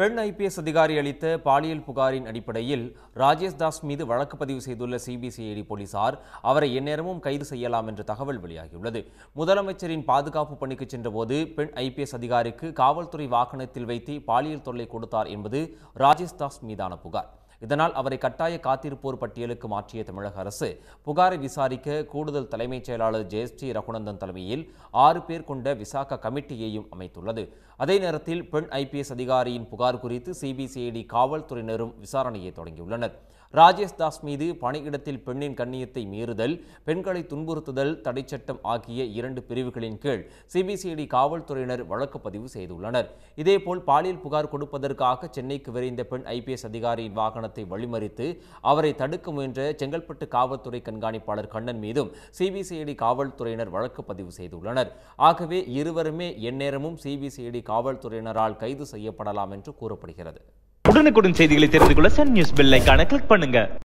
பெண் ஐபிஎஸ் அதிகாரி அளித்த பாலியல் புகாரின் அடிப்படையில் ராஜேஷ் தாஸ் மீது வழக்கு பதிவு செய்துள்ள சிபிசிஐடி போலீசார் அவரை எந்நேரமும் கைது செய்யலாம் என்ற தகவல் வெளியாகியுள்ளது முதலமைச்சரின் பாதுகாப்பு பணிக்கு சென்றபோது பெண் ஐபிஎஸ் அதிகாரிக்கு காவல்துறை வாகனத்தில் வைத்து பாலியல் தொல்லை கொடுத்தார் என்பது ராஜேஷ் தாஸ் மீதான புகார் இதனால் அவரை கட்டாய காத்திருப்போர் பட்டியலுக்கு மாற்றிய தமிழக அரசு புகாரை விசாரிக்க கூடுதல் தலைமைச் செயலாளர் ஜெயஸ்ரீ ரகுநந்தன் தலைமையில் ஆறு பேர் கொண்ட விசாக கமிட்டியையும் அமைத்துள்ளது அதே நேரத்தில் பெண் ஐபிஎஸ் அதிகாரியின் புகார் குறித்து சிபிசிஐடி காவல்துறையினரும் விசாரணையை தொடங்கியுள்ளனர் ராஜேஷ் தாஸ் மீது பணியிடத்தில் பெண்ணின் கண்ணியத்தை மீறுதல் பெண்களை துன்புறுத்துதல் தடைச்சட்டம் ஆகிய இரண்டு பிரிவுகளின் கீழ் சிபிசிஐடி காவல்துறையினர் வழக்கு பதிவு செய்துள்ளனர் இதேபோல் பாலியல் புகார் கொடுப்பதற்காக சென்னைக்கு விரைந்த பெண் ஐபிஎஸ் அதிகாரியின் வாகனம் வாகனத்தை வழிமறித்து அவரை தடுக்க முயன்ற செங்கல்பட்டு காவல்துறை கண்காணிப்பாளர் கண்ணன் மீதும் சிபிசிஐடி காவல்துறையினர் வழக்கு பதிவு செய்துள்ளனர் ஆகவே இருவருமே எந்நேரமும் சிபிசிஐடி காவல்துறையினரால் கைது செய்யப்படலாம் என்று கூறப்படுகிறது உடனுக்குடன் செய்திகளை தெரிந்து கொள்ள சன் நியூஸ் பெல் கிளிக் பண்ணுங்க